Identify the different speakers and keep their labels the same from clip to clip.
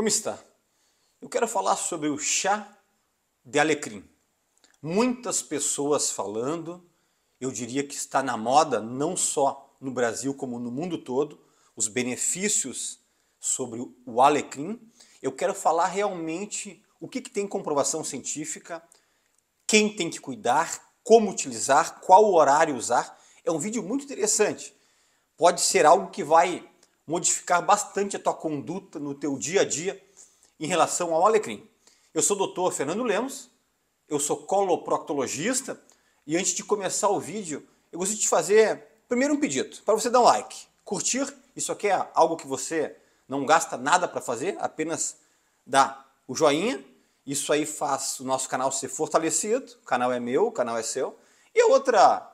Speaker 1: Como está? Eu quero falar sobre o chá de alecrim. Muitas pessoas falando, eu diria que está na moda, não só no Brasil como no mundo todo, os benefícios sobre o alecrim. Eu quero falar realmente o que, que tem comprovação científica, quem tem que cuidar, como utilizar, qual horário usar. É um vídeo muito interessante. Pode ser algo que vai modificar bastante a tua conduta no teu dia a dia em relação ao alecrim. Eu sou o doutor Fernando Lemos, eu sou coloproctologista e antes de começar o vídeo, eu gostaria de fazer primeiro um pedido para você dar um like, curtir, isso aqui é algo que você não gasta nada para fazer, apenas dá o joinha. Isso aí faz o nosso canal ser fortalecido. O canal é meu, o canal é seu. E outra,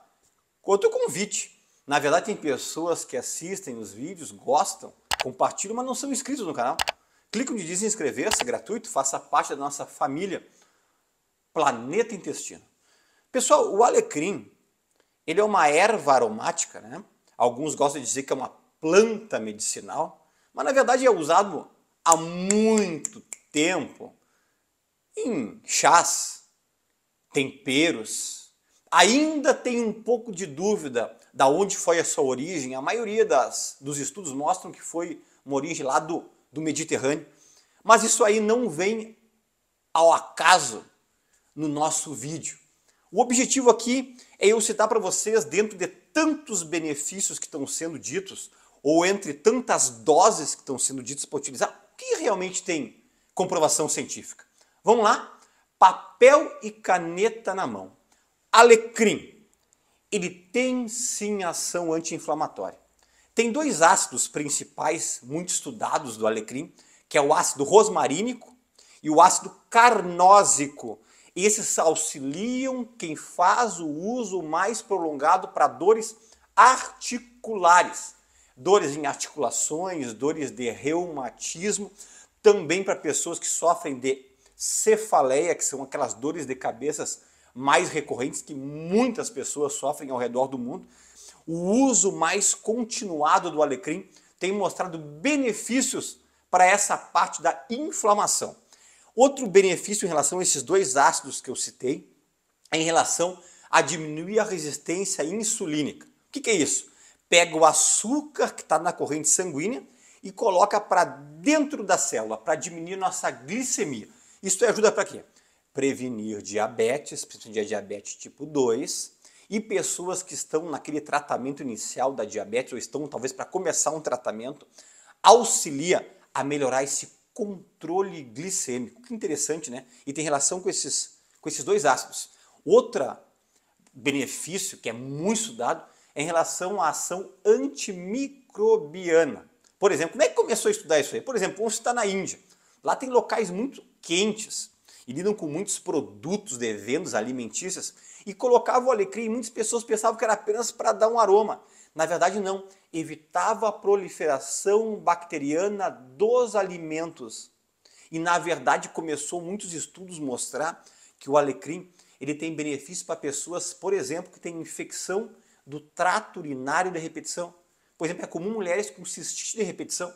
Speaker 1: outro convite na verdade, tem pessoas que assistem os vídeos, gostam, compartilham, mas não são inscritos no canal. Clique onde diz inscrever-se, gratuito, faça parte da nossa família Planeta Intestino. Pessoal, o alecrim, ele é uma erva aromática, né? Alguns gostam de dizer que é uma planta medicinal, mas na verdade é usado há muito tempo em chás, temperos. Ainda tem um pouco de dúvida da onde foi a sua origem, a maioria das, dos estudos mostram que foi uma origem lá do, do Mediterrâneo. Mas isso aí não vem ao acaso no nosso vídeo. O objetivo aqui é eu citar para vocês, dentro de tantos benefícios que estão sendo ditos, ou entre tantas doses que estão sendo ditas para utilizar, o que realmente tem comprovação científica? Vamos lá? Papel e caneta na mão. Alecrim ele tem sim ação anti-inflamatória. Tem dois ácidos principais muito estudados do alecrim, que é o ácido rosmarínico e o ácido carnósico. Esses auxiliam quem faz o uso mais prolongado para dores articulares, dores em articulações, dores de reumatismo, também para pessoas que sofrem de cefaleia, que são aquelas dores de cabeças mais recorrentes que muitas pessoas sofrem ao redor do mundo, o uso mais continuado do alecrim tem mostrado benefícios para essa parte da inflamação. Outro benefício em relação a esses dois ácidos que eu citei é em relação a diminuir a resistência insulínica. O que, que é isso? Pega o açúcar que está na corrente sanguínea e coloca para dentro da célula, para diminuir nossa glicemia. Isso ajuda para quê? prevenir diabetes, principalmente diabetes tipo 2, e pessoas que estão naquele tratamento inicial da diabetes ou estão talvez para começar um tratamento, auxilia a melhorar esse controle glicêmico. Que interessante, né? E tem relação com esses, com esses dois ácidos. Outro benefício que é muito estudado é em relação à ação antimicrobiana. Por exemplo, como é que começou a estudar isso aí? Por exemplo, vamos citar na Índia. Lá tem locais muito quentes e lidam com muitos produtos de vendas alimentícias e colocavam o alecrim e muitas pessoas pensavam que era apenas para dar um aroma. Na verdade, não. Evitava a proliferação bacteriana dos alimentos. E na verdade começou muitos estudos mostrar que o alecrim ele tem benefício para pessoas, por exemplo, que têm infecção do trato urinário de repetição. Por exemplo, é comum mulheres com cistite de repetição.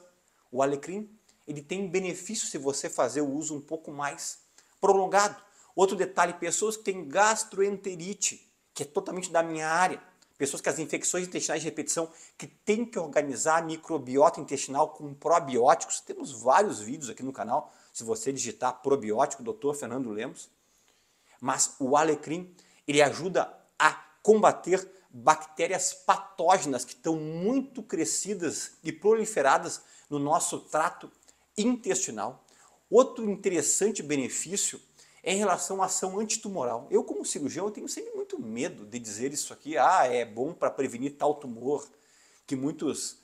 Speaker 1: O alecrim ele tem benefício se você fazer o uso um pouco mais prolongado. Outro detalhe, pessoas que têm gastroenterite, que é totalmente da minha área, pessoas que as infecções intestinais de repetição, que têm que organizar a microbiota intestinal com probióticos. Temos vários vídeos aqui no canal, se você digitar probiótico, Doutor Fernando Lemos. Mas o alecrim, ele ajuda a combater bactérias patógenas que estão muito crescidas e proliferadas no nosso trato intestinal. Outro interessante benefício é em relação à ação antitumoral. Eu, como cirurgião, eu tenho sempre muito medo de dizer isso aqui. Ah, é bom para prevenir tal tumor, que muitos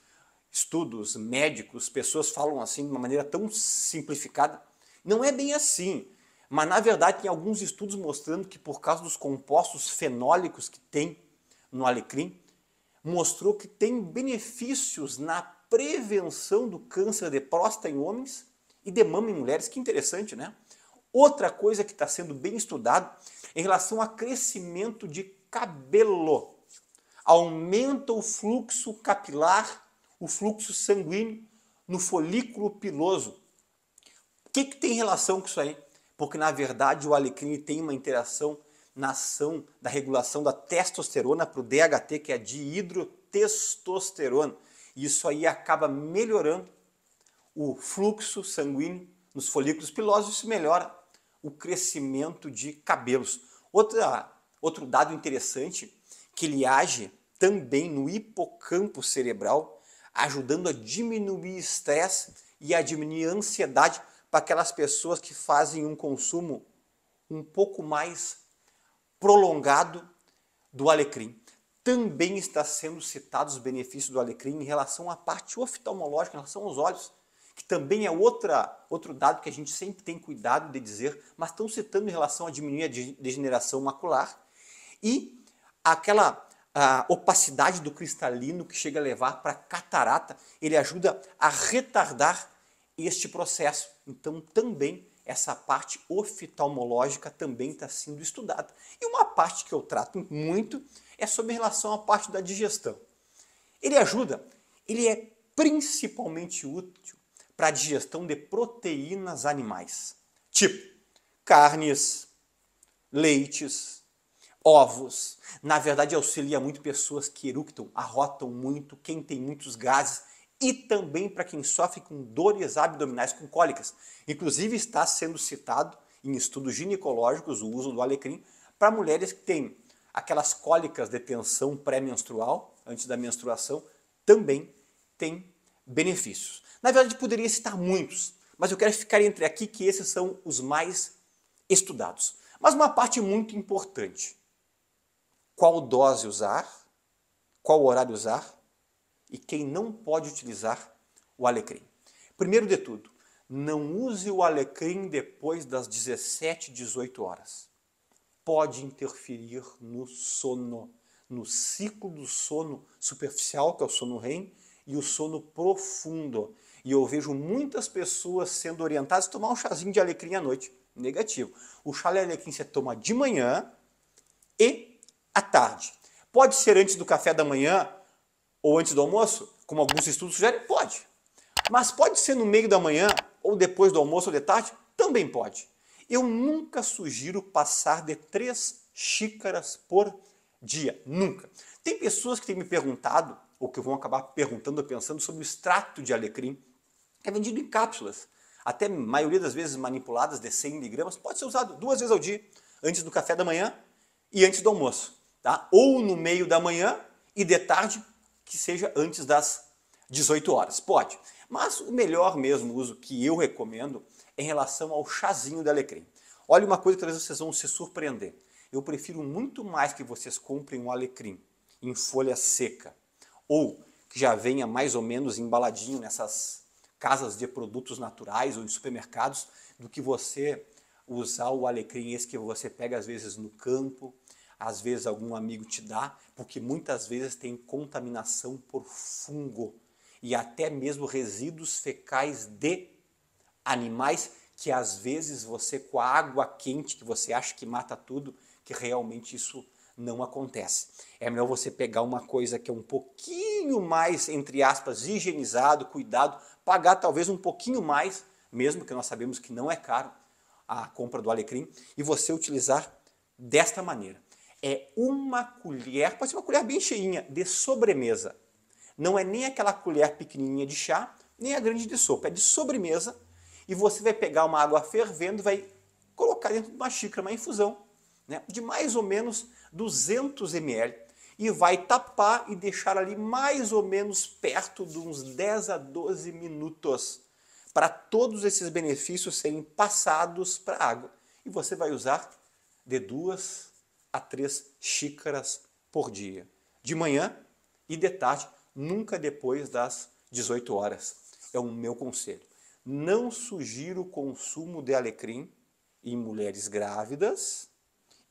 Speaker 1: estudos médicos, pessoas falam assim de uma maneira tão simplificada. Não é bem assim. Mas, na verdade, tem alguns estudos mostrando que, por causa dos compostos fenólicos que tem no alecrim, mostrou que tem benefícios na prevenção do câncer de próstata em homens e demama em mulheres. Que interessante, né? Outra coisa que está sendo bem estudado é em relação a crescimento de cabelo. Aumenta o fluxo capilar, o fluxo sanguíneo no folículo piloso. O que, que tem relação com isso aí? Porque, na verdade, o alecrim tem uma interação na ação da regulação da testosterona para o DHT, que é a e Isso aí acaba melhorando o fluxo sanguíneo nos folículos pilosos e melhora o crescimento de cabelos. Outra, outro dado interessante que ele age também no hipocampo cerebral, ajudando a diminuir estresse e a diminuir a ansiedade para aquelas pessoas que fazem um consumo um pouco mais prolongado do alecrim. Também está sendo citados os benefícios do alecrim em relação à parte oftalmológica, em relação aos olhos que também é outra, outro dado que a gente sempre tem cuidado de dizer, mas estão citando em relação a diminuir a degeneração macular e aquela a opacidade do cristalino que chega a levar para catarata, ele ajuda a retardar este processo. Então, também essa parte oftalmológica também está sendo estudada. E uma parte que eu trato muito é sobre relação à parte da digestão. Ele ajuda, ele é principalmente útil para a digestão de proteínas animais, tipo carnes, leites, ovos. Na verdade, auxilia muito pessoas que eructam, arrotam muito, quem tem muitos gases e também para quem sofre com dores abdominais com cólicas. Inclusive, está sendo citado em estudos ginecológicos o uso do alecrim para mulheres que têm aquelas cólicas de tensão pré-menstrual, antes da menstruação, também tem benefícios. Na verdade, poderia citar muitos, mas eu quero ficar entre aqui que esses são os mais estudados. Mas uma parte muito importante: qual dose usar, qual horário usar e quem não pode utilizar o alecrim. Primeiro de tudo, não use o alecrim depois das 17, 18 horas. Pode interferir no sono, no ciclo do sono superficial, que é o sono REM, e o sono profundo. E eu vejo muitas pessoas sendo orientadas a tomar um chazinho de alecrim à noite. Negativo. O chá de alecrim você toma de manhã e à tarde. Pode ser antes do café da manhã ou antes do almoço, como alguns estudos sugerem? Pode. Mas pode ser no meio da manhã ou depois do almoço ou de tarde? Também pode. Eu nunca sugiro passar de três xícaras por dia dia, nunca. Tem pessoas que têm me perguntado, ou que vão acabar perguntando ou pensando sobre o extrato de alecrim, que é vendido em cápsulas, até maioria das vezes manipuladas de 100 miligramas, pode ser usado duas vezes ao dia, antes do café da manhã e antes do almoço, tá? ou no meio da manhã e de tarde, que seja antes das 18 horas, pode. Mas o melhor mesmo uso que eu recomendo é em relação ao chazinho de alecrim. Olha uma coisa que talvez vocês vão se surpreender. Eu prefiro muito mais que vocês comprem um alecrim em folha seca ou que já venha mais ou menos embaladinho nessas casas de produtos naturais ou em supermercados do que você usar o alecrim esse que você pega às vezes no campo, às vezes algum amigo te dá, porque muitas vezes tem contaminação por fungo e até mesmo resíduos fecais de animais que às vezes você com a água quente que você acha que mata tudo, que realmente isso não acontece. É melhor você pegar uma coisa que é um pouquinho mais, entre aspas, higienizado, cuidado, pagar talvez um pouquinho mais, mesmo que nós sabemos que não é caro a compra do alecrim, e você utilizar desta maneira. É uma colher, pode ser uma colher bem cheinha, de sobremesa. Não é nem aquela colher pequenininha de chá, nem a grande de sopa, é de sobremesa. E você vai pegar uma água fervendo, vai colocar dentro de uma xícara, uma infusão, né, de mais ou menos 200 ml e vai tapar e deixar ali mais ou menos perto de uns 10 a 12 minutos para todos esses benefícios serem passados para a água. E você vai usar de duas a três xícaras por dia, de manhã e de tarde, nunca depois das 18 horas. É o meu conselho. Não sugiro o consumo de alecrim em mulheres grávidas,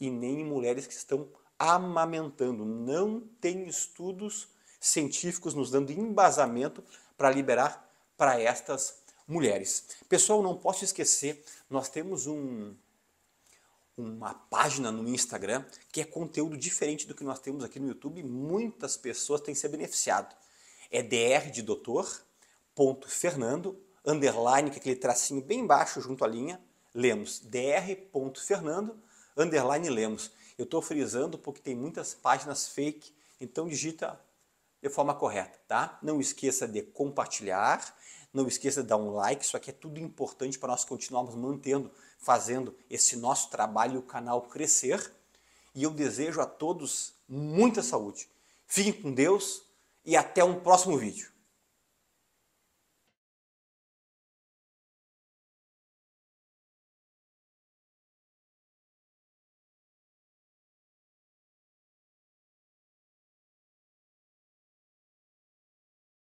Speaker 1: e nem em mulheres que estão amamentando. Não tem estudos científicos nos dando embasamento para liberar para estas mulheres. Pessoal, não posso esquecer, nós temos um, uma página no Instagram que é conteúdo diferente do que nós temos aqui no YouTube. Muitas pessoas têm se beneficiado. É dr de doutor, ponto Fernando, underline, que é aquele tracinho bem baixo junto à linha, lemos dr.fernando.com underline Lemos. Eu estou frisando porque tem muitas páginas fake, então digita de forma correta, tá? Não esqueça de compartilhar, não esqueça de dar um like, isso aqui é tudo importante para nós continuarmos mantendo, fazendo esse nosso trabalho e o canal crescer. E eu desejo a todos muita saúde. Fiquem com Deus e até um próximo vídeo.